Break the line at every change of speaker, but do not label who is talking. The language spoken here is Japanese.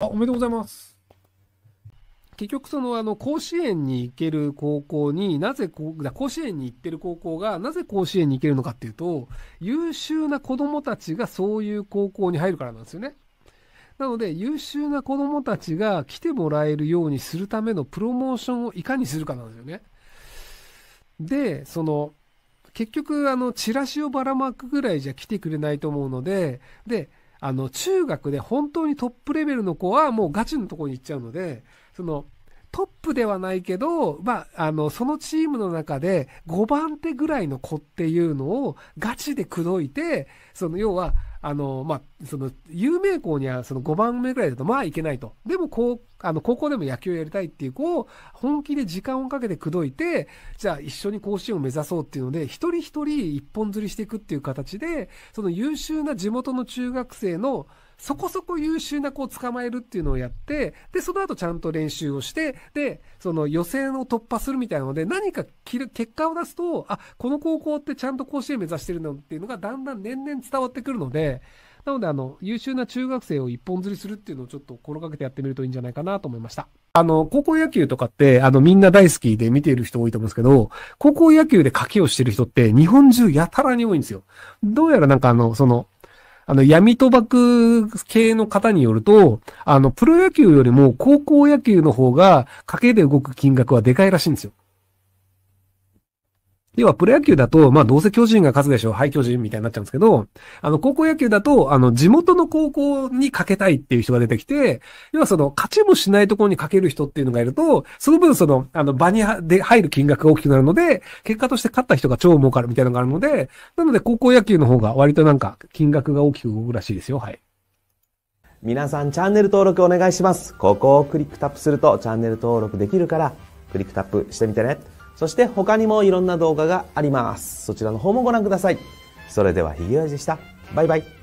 あ、おめでとうございます。結局そのあの甲子園に行ける高校になぜこ甲子園に行ってる高校がなぜ甲子園に行けるのかっていうと優秀な子どもたちがそういう高校に入るからなんですよね。なので優秀な子どもたちが来てもらえるようにするためのプロモーションをいかにするかなんですよね。でその結局あのチラシをばらまくぐらいじゃ来てくれないと思うのでであの、中学で本当にトップレベルの子はもうガチのとこに行っちゃうので、その、トップではないけど、まあ、あの、そのチームの中で5番手ぐらいの子っていうのをガチで口説いて、その、要は、あの、まあ、その、有名校にはその5番目ぐらいだと、まあいけないと。でも、こう、あの、高校でも野球をやりたいっていう子を、本気で時間をかけて口説いて、じゃあ一緒に甲子園を目指そうっていうので、一人一人一本釣りしていくっていう形で、その優秀な地元の中学生の、そこそこ優秀な子を捕まえるっていうのをやって、で、その後ちゃんと練習をして、で、その予選を突破するみたいなので、何か結果を出すと、あ、この高校ってちゃんと甲子園目指してるのっていうのがだんだん年々伝わってくるので、なので、あの、優秀な中学生を一本釣りするっていうのをちょっと心がけてやってみるといいんじゃないかなと思いました。あの、高校野球とかって、あの、みんな大好きで見ている人多いと思うんですけど、高校野球で賭けをしてる人って日本中やたらに多いんですよ。どうやらなんかあの、その、あの、闇賭博系の方によると、あの、プロ野球よりも高校野球の方が、賭けで動く金額はでかいらしいんですよ。要はプロ野球だと、まあどうせ巨人が勝つでしょう、はい巨人みたいになっちゃうんですけど、あの高校野球だと、あの地元の高校にかけたいっていう人が出てきて、要はその勝ちもしないところにかける人っていうのがいると、その分その、あの場にで入る金額が大きくなるので、結果として勝った人が超儲かるみたいなのがあるので、なので高校野球の方が割となんか金額が大きく動くらしいですよ、はい。皆さんチャンネル登録お願いします。ここをクリックタップするとチャンネル登録できるから、クリックタップしてみてね。そして他にもいろんな動画があります。そちらの方もご覧ください。それではひげおやじでした。バイバイ。